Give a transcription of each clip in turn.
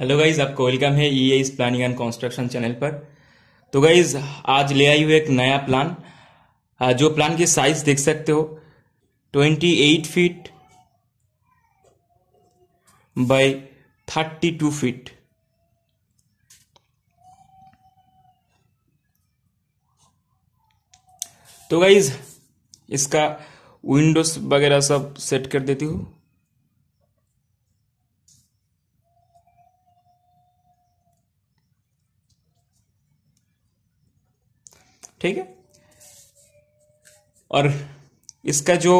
hello guys आपको welcome है E S planning and construction channel पर तो गाइज आज ले आई हुई एक नया प्लान जो प्लान की साइज देख सकते हो 28 फीट बाय 32 फीट तो गाइज इसका विंडोज वगैरह सब सेट कर देती हूँ ठीक है और इसका जो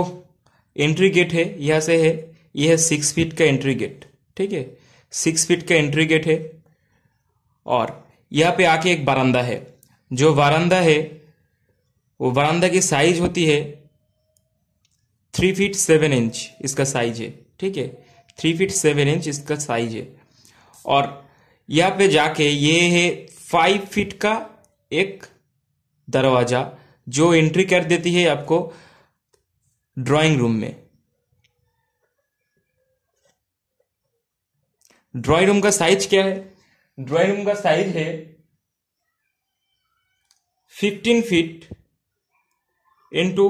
एंट्री गेट है यहां से है यह है सिक्स फीट का एंट्री गेट ठीक है सिक्स फीट का एंट्री गेट है और यहाँ पे आके एक बारंदा है जो वारंदा है वो वारंदा की साइज होती है थ्री फीट सेवन इंच इसका साइज है ठीक है थ्री फीट सेवन इंच इसका साइज है और यहाँ पे जाके ये है फाइव फीट का एक दरवाज़ा जो एंट्री कर देती है आपको ड्राइंग रूम में ड्राइंग रूम का साइज क्या है ड्राइंग रूम का साइज है fifteen feet into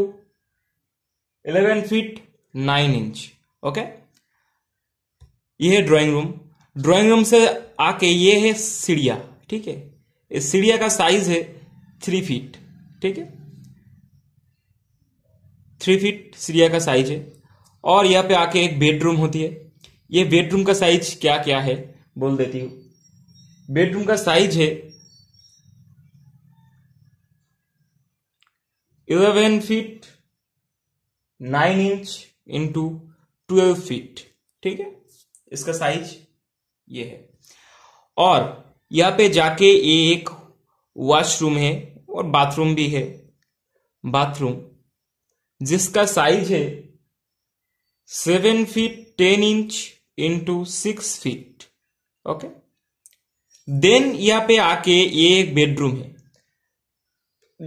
eleven feet nine inch okay ये है ड्राइंग रूम ड्राइंग रूम से आके ये है सीढ़िया ठीक है इस सीढ़िया का साइज है थ्री फीट ठीक है थ्री फीट सीरिया का साइज है और यहाँ पे आके एक बेडरूम होती है ये बेडरूम का साइज क्या क्या है बोल देती हूँ बेडरूम का साइज है eleven feet nine inch into twelve feet ठीक है इसका साइज ये है और यहाँ पे जाके ये एक वॉशरूम है और बाथरूम भी है बाथरूम जिसका साइज है seven feet ten inch into six feet okay then यहां पे आके ये एक बेडरूम है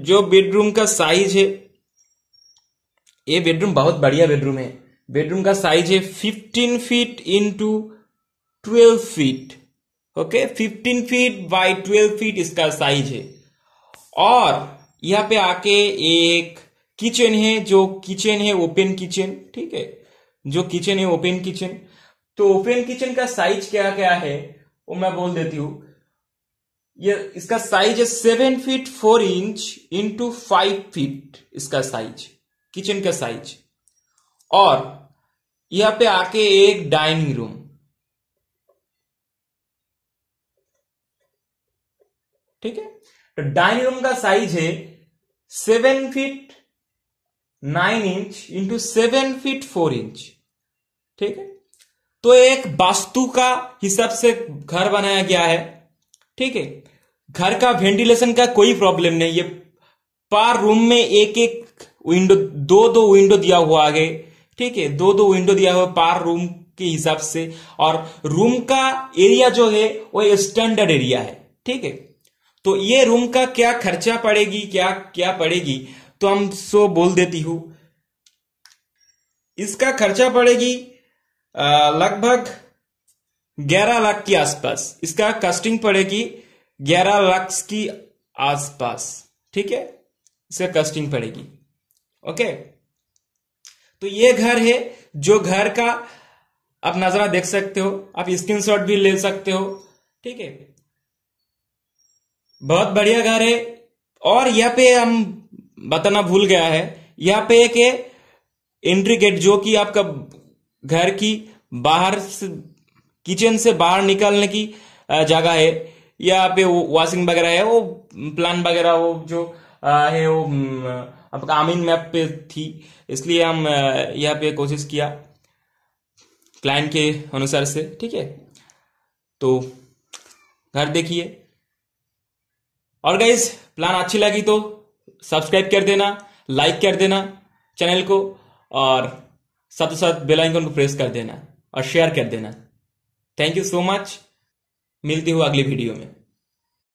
जो बेडरूम का साइज है ये बेडरूम बहुत बढ़िया बेडरूम है बेडरूम का साइज है fifteen feet into twelve feet okay fifteen feet by twelve feet इसका साइज है और यहाँ पे आके एक किचन है जो किचन है ओपन किचन ठीक है जो किचन है ओपन किचन तो ओपन किचन का साइज क्या क्या है वो मैं बोल देती हूं ये इसका साइज है seven feet four inch into five feet इसका साइज किचन का साइज और यहां पे आके एक डाइनिंग रूम ठीक है तो डाइनिंग रूम का साइज है seven feet nine inch into seven feet four inch ठीक है तो एक वास्तु का हिसाब से घर बनाया गया है ठीक है घर का वेंटिलेशन का कोई प्रॉब्लम नहीं ये पार रूम में एक एक विंडो दो दो विंडो दिया हुआ है ठीक है दो दो विंडो दिया हुआ पार रूम के हिसाब से और रूम का एरिया जो है वो स्टैंडर्ड एरिया है ठीक है तो ये रूम का क्या खर्चा पड़ेगी क्या क्या पड़ेगी तो हम सो बोल देती हूं इसका खर्चा पड़ेगी लगभग ग्यारह लाख के आसपास इसका कस्टिंग पड़ेगी ग्यारह लाख की आसपास ठीक है इसका कस्टिंग पड़ेगी ओके तो ये घर है जो घर का आप नजरा देख सकते हो आप स्क्रीनशॉट भी ले सकते हो ठीक है बहुत बढ़िया घर है और यहाँ पे हम बताना भूल गया है यहाँ पे एक एंट्री गेट जो कि आपका घर की बाहर किचन से बाहर निकलने की जगह है यहाँ पे वॉशिंग वगैरह है वो प्लान वगैरह वो जो है वो आपका आमीन मैप पे थी इसलिए हम यहाँ पे कोशिश किया क्लाइंट के अनुसार से ठीक है तो घर देखिए और गाइज प्लान अच्छी लगी तो सब्सक्राइब कर देना लाइक कर देना चैनल को और साथ साथ बेल आइकन को प्रेस कर देना और शेयर कर देना थैंक यू सो मच मिलती हूँ अगली वीडियो में